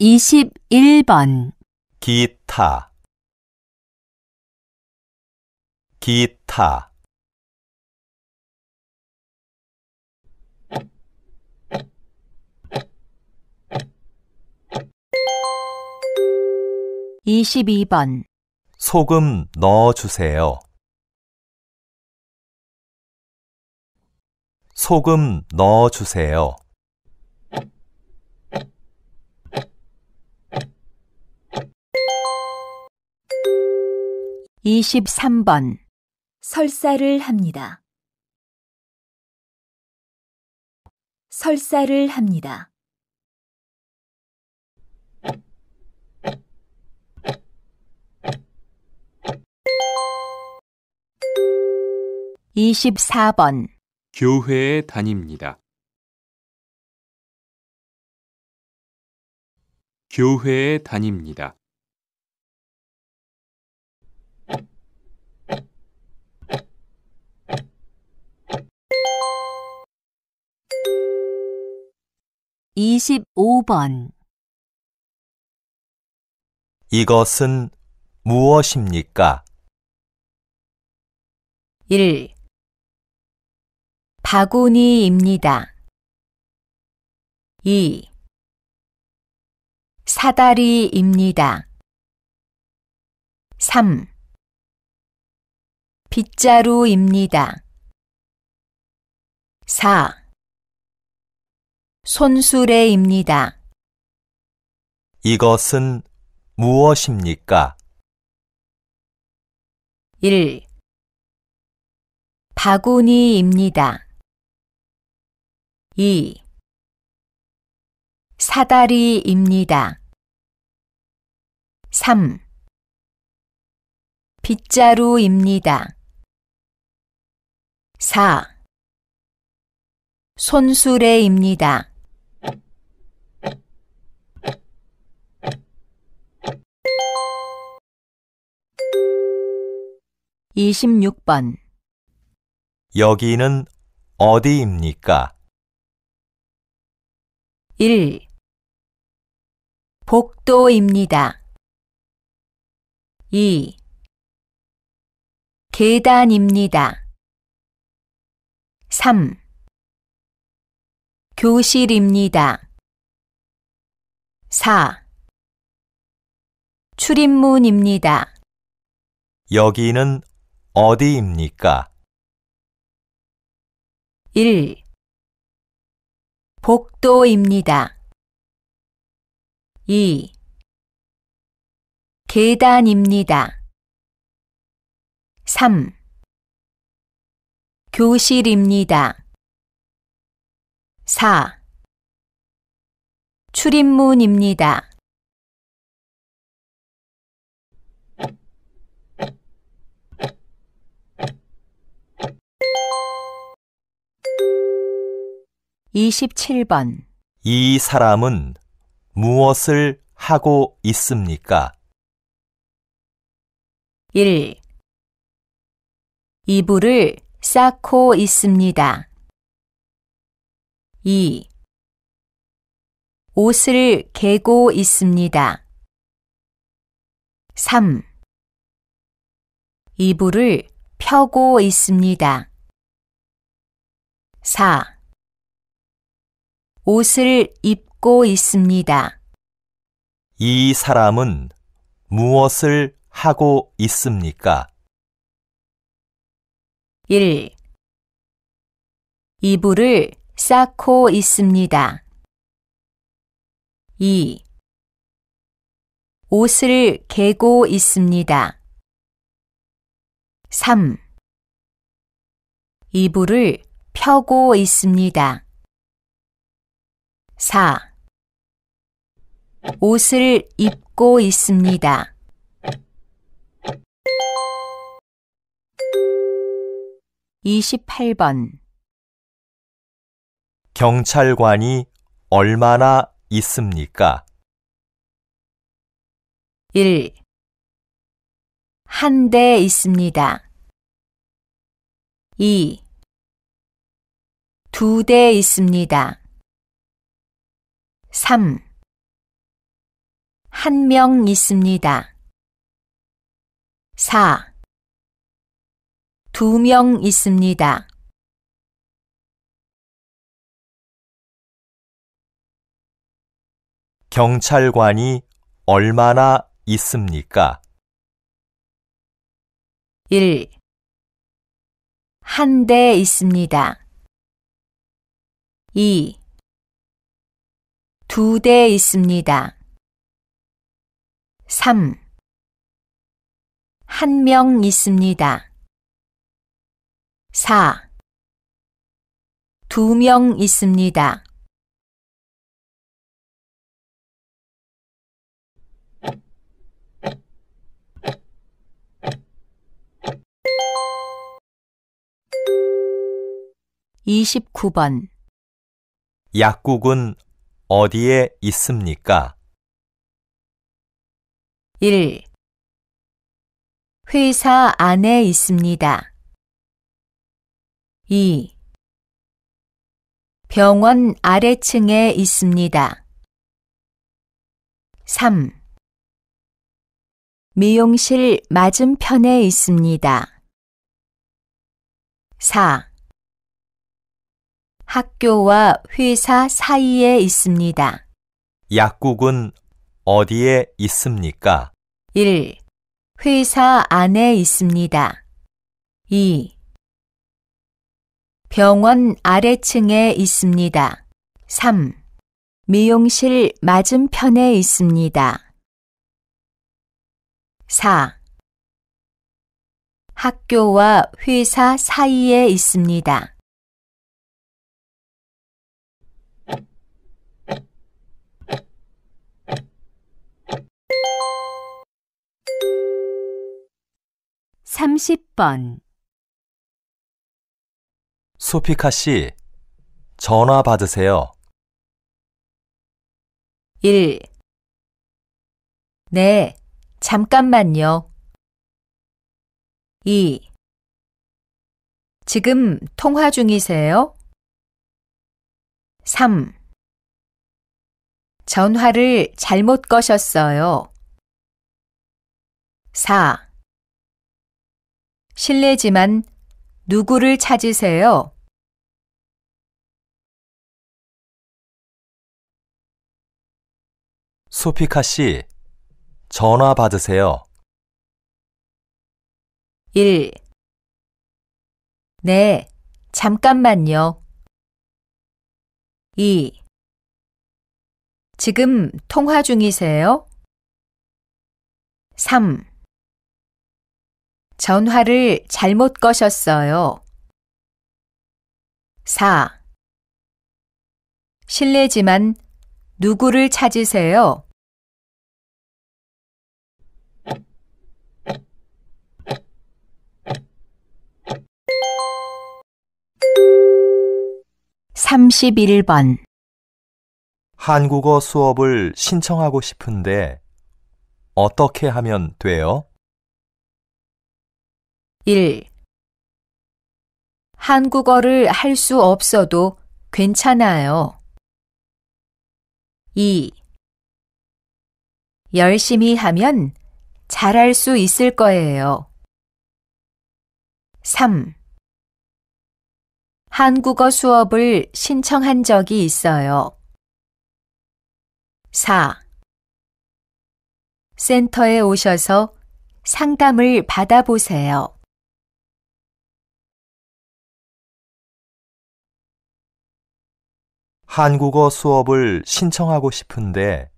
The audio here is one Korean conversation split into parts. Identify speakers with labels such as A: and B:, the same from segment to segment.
A: 21번
B: 기타 기타
C: 이십번
B: 소금 넣어주세요. 소금 넣어주세요.
C: 23번 설사를 합니다. 설사를 합니다. 24번
D: 교회에 다닙니다.
C: 교회에 다닙니다. 25번
B: 이것은 무엇입니까?
C: 1. 바구니입니다. 2. 사다리입니다. 3. 빗자루입니다. 4. 손수레입니다.
B: 이것은 무엇입니까?
C: 1. 바구니입니다. 2. 사다리입니다. 3. 빗자루입니다. 4. 손수레입니다. 2 6번
B: 여기는 어디입니까?
C: 1. 복도입니다. 2. 계단입니다. 3. 교실입니다. 4. 출입문입니다.
B: 여기는 어디입니까?
C: 1. 복도입니다. 2. 계단입니다. 3. 교실입니다. 4. 출입문입니다. 27번
B: 이 사람은 무엇을 하고 있습니까?
C: 1. 이불을 쌓고 있습니다. 2. 옷을 개고 있습니다. 3. 이불을 펴고 있습니다. 4. 옷을 입고 있습니다.
B: 이 사람은 무엇을 하고 있습니까?
C: 1. 이불을 쌓고 있습니다. 2. 옷을 개고 있습니다. 3. 이불을 펴고 있습니다. 4. 옷을 입고 있습니다. 2 8번
B: 경찰관이 얼마나 있습니까?
C: 1. 한 대 있습니다. 2. 두 대 있습니다. 3. 한 명 있습니다. 4. 두 명 있습니다.
B: 경찰관이 얼마나 있습니까?
C: 1. 한 대 있습니다. 2. 두 대 있습니다. 3. 한 명 있습니다. 4. 두 명 있습니다. 29번
B: 약국은 어디에 있습니까?
C: 1. 회사 안에 있습니다. 2. 병원 아래층에 있습니다. 3. 미용실 맞은편에 있습니다. 4. 학교와 회사 사이에 있습니다.
B: 약국은 어디에 있습니까?
C: 1. 회사 안에 있습니다. 2. 병원 아래층에 있습니다. 3. 미용실 맞은편에 있습니다. 4. 학교와 회사 사이에 있습니다. 3 0번
B: 소피카 씨, 전화 받으세요.
C: 1. 네, 잠깐만요. 2. 지금 통화 중이세요? 3. 전화를 잘못 거셨어요. 4. 실례지만 누구를 찾으세요?
B: 소피카 씨, 전화 받으세요.
C: 1. 네, 잠깐만요. 2. 지금 통화 중이세요? 3. 전화를 잘못 거셨어요. 4. 실례지만 누구를 찾으세요? 31번
B: 한국어 수업을 신청하고 싶은데 어떻게 하면 돼요?
C: 1. 한국어를 할 수 없어도 괜찮아요. 2. 열심히 하면 잘할 수 있을 거예요. 3. 한국어 수업을 신청한 적이 있어요. 4. 센터에 오셔서 상담을 받아보세요.
B: '한국어 수업을 신청하고 싶은데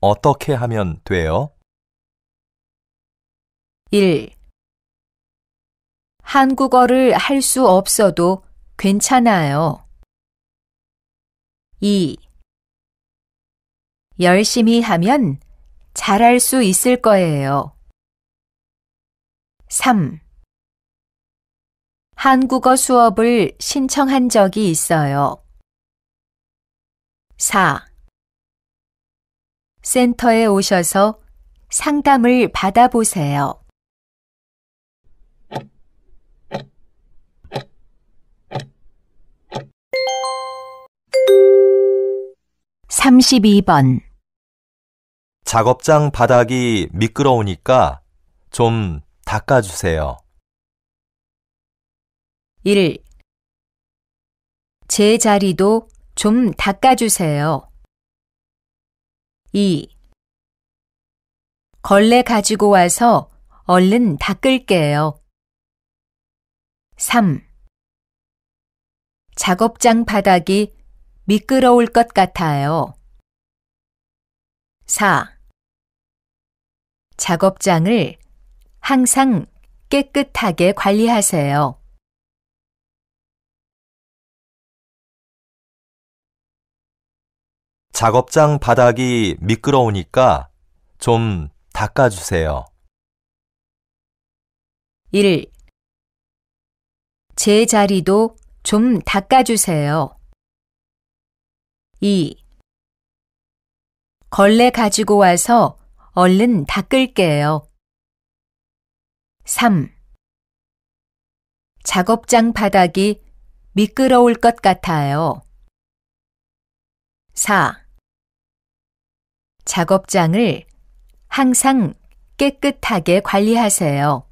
B: 어떻게 하면 돼요?'
C: 1. 한국어를 할 수 없어도 괜찮아요. 2. 열심히 하면 잘할 수 있을 거예요. 3. 한국어 수업을 신청한 적이 있어요. 4. 센터에 오셔서 상담을 받아보세요. 32번
B: 작업장 바닥이 미끄러우니까 좀 닦아주세요.
C: 1. 제 자리도 좀 닦아주세요. 2. 걸레 가지고 와서 얼른 닦을게요. 3. 작업장 바닥이 미끄러울 것 같아요. 4. 작업장을 항상 깨끗하게 관리하세요.
B: '작업장 바닥이 미끄러우니까 좀 닦아주세요.'
C: 1. 제 자리도 좀 닦아주세요. 2. 걸레 가지고 와서 얼른 닦을게요. 3. 작업장 바닥이 미끄러울 것 같아요. 4. 작업장을 항상 깨끗하게 관리하세요.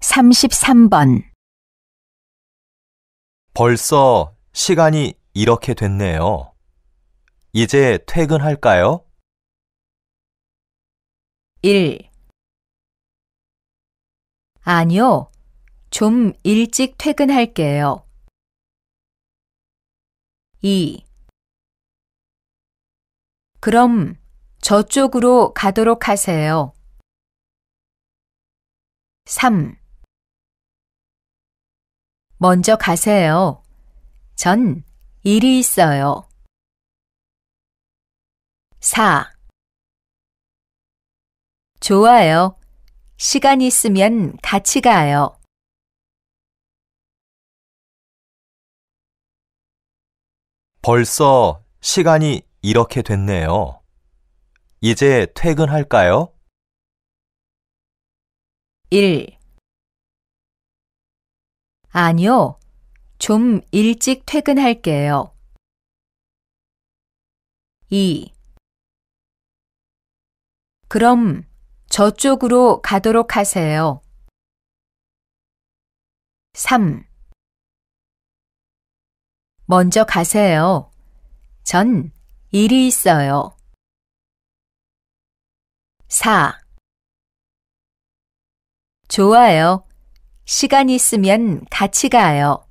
C: 33번
B: 벌써 시간이 이렇게 됐네요. 이제 퇴근할까요? 1.
C: 아니요. 좀 일찍 퇴근할게요. 2. 그럼 저쪽으로 가도록 하세요. 3. 먼저 가세요. 전 일이 있어요. 4. 좋아요. 시간 있으면 같이 가요.
B: '벌써 시간이 이렇게 됐네요. 이제 퇴근할까요?'
C: 1. 아니요. 좀 일찍 퇴근할게요. 2. 그럼 저쪽으로 가도록 하세요. 3. 먼저 가세요. 전 일이 있어요. 4. 좋아요. 시간 있으면 같이 가요.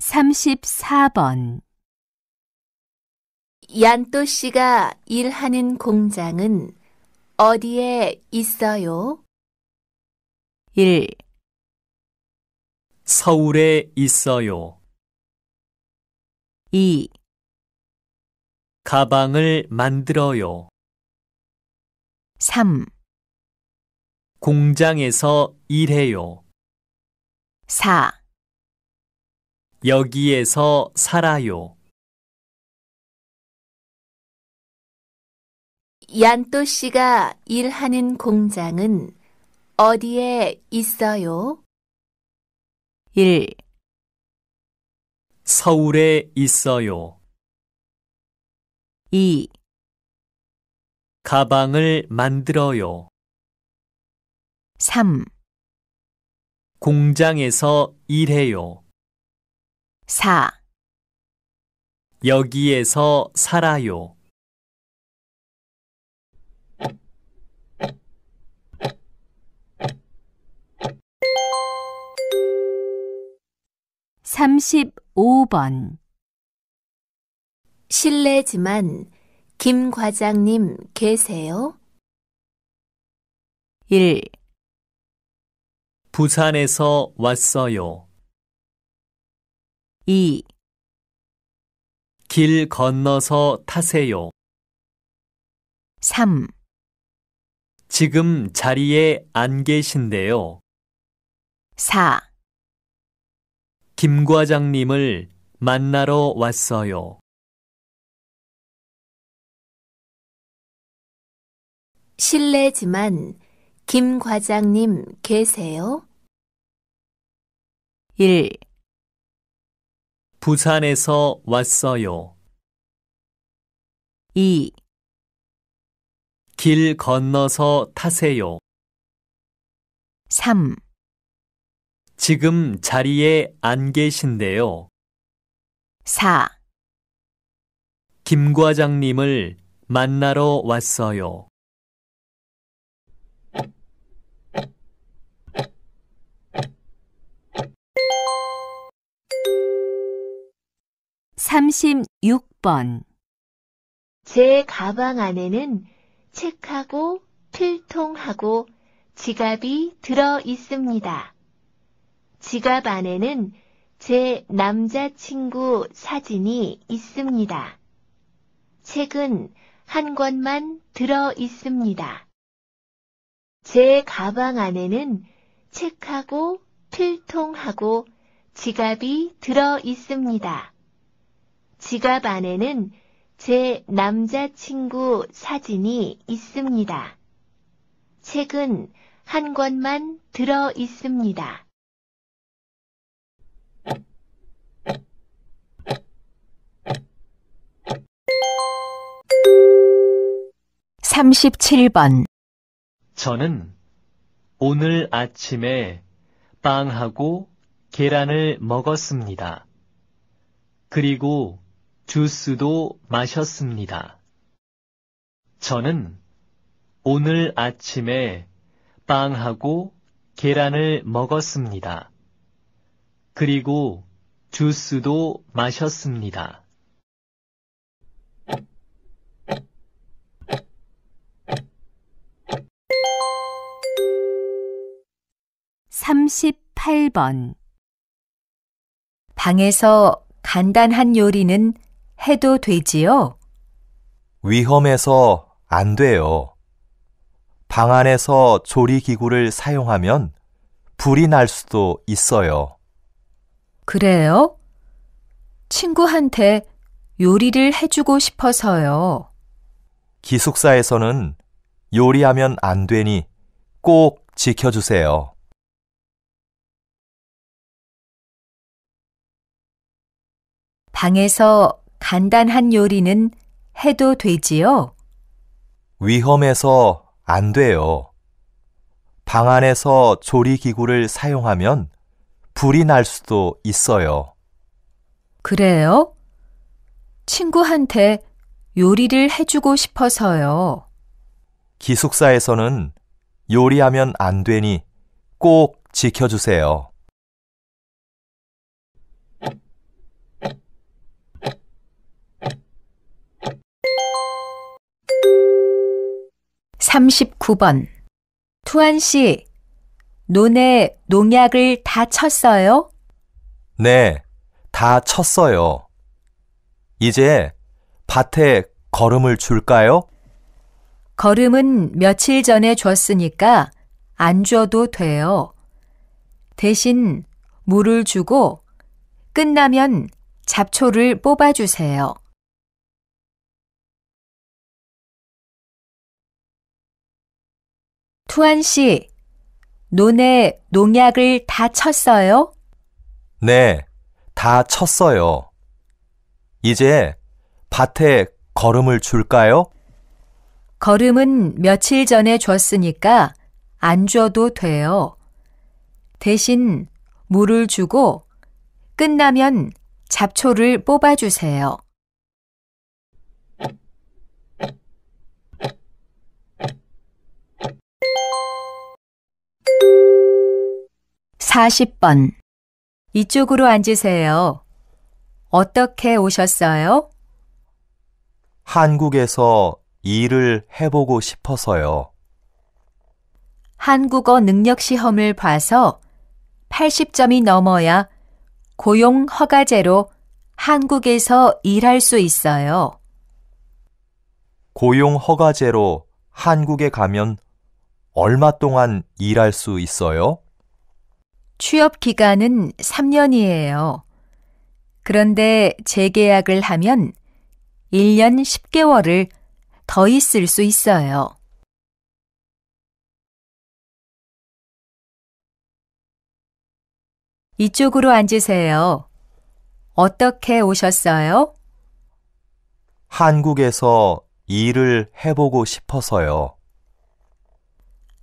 A: 3 4번 얀또 씨가 일하는 공장은 어디에 있어요? 1.
D: 서울에 있어요. 2. 가방을 만들어요. 3. 공장에서 일해요. 4. 여기에서 살아요.
A: 얀또 씨가 일하는 공장은 어디에 있어요? 1.
D: 서울에 있어요. 2. 가방을 만들어요. 3, 공장에서 일해요. 4, 여기에서 살아요.
A: 35번 실례지만 김 과장님 계세요? 1.
D: 부산에서 왔어요. 2. 길 건너서 타세요. 3. 지금 자리에 안 계신데요. 4. 김 과장님을 만나러 왔어요.
A: 실례지만 김 과장님 계세요? 1.
D: 부산에서 왔어요. 2. 길 건너서 타세요. 3. 지금 자리에 안 계신데요. 4. 김 과장님을 만나러 왔어요.
A: 36번 제 가방 안에는 책하고 필통하고 지갑이 들어 있습니다. 지갑 안에는 제 남자친구 사진이 있습니다. 책은 한 권만 들어 있습니다. 제 가방 안에는 책하고 필통하고 지갑이 들어 있습니다. 지갑 안에는 제 남자친구 사진이 있습니다. 책은 한 권만 들어 있습니다.
C: 37번
D: 저는 오늘 아침에 빵하고 계란을 먹었습니다. 그리고 주스도 마셨습니다. 저는 오늘 아침에 빵하고 계란을 먹었습니다. 그리고 주스도 마셨습니다.
C: 38번 방에서 간단한 요리는 해도 되지요?
B: 위험해서 안 돼요. 방 안에서 조리 기구를 사용하면 불이 날 수도 있어요.
C: 그래요? 친구한테 요리를 해주고 싶어서요.
B: 기숙사에서는 요리하면 안 되니 꼭 지켜주세요.
C: 방에서 간단한 요리는 해도 되지요?
B: 위험해서 안 돼요. 방 안에서 조리기구를 사용하면 불이 날 수도 있어요.
C: 그래요? 친구한테 요리를 해주고 싶어서요.
B: 기숙사에서는 요리하면 안 되니 꼭 지켜주세요.
C: 39번. 투한 씨, 논에 농약을 다 쳤어요?
B: 네, 다 쳤어요. 이제 밭에 걸음을 줄까요?
C: 걸음은 며칠 전에 줬으니까 안 줘도 돼요. 대신 물을 주고 끝나면 잡초를 뽑아주세요. 투한 씨, 논에 농약을 다 쳤어요?
B: 네, 다 쳤어요. 이제 밭에 걸음을 줄까요?
C: 걸음은 며칠 전에 줬으니까 안 줘도 돼요. 대신 물을 주고 끝나면 잡초를 뽑아주세요. 40번 이쪽으로 앉으세요. 어떻게 오셨어요?
B: 한국에서 일을 해보고 싶어서요.
C: 한국어 능력 시험을 봐서 80점이 넘어야 고용 허가제로 한국에서 일할 수 있어요.
B: 고용 허가제로 한국에 가면 얼마 동안 일할 수 있어요?
C: 취업 기간은 3년이에요. 그런데 재계약을 하면 1년 10개월을 더 있을 수 있어요. 이쪽으로 앉으세요. 어떻게 오셨어요?
B: 한국에서 일을 해보고 싶어서요.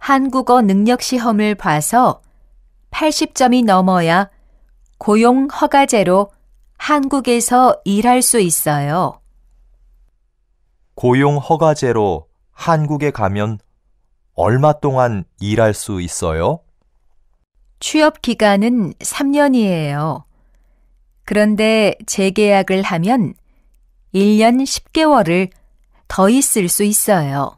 C: 한국어 능력 시험을 봐서 80점이 넘어야 고용 허가제로 한국에서 일할 수 있어요.
B: 고용 허가제로 한국에 가면 얼마 동안 일할 수 있어요?
C: 취업 기간은 3년이에요. 그런데 재계약을 하면 1년 10개월을 더 있을 수 있어요.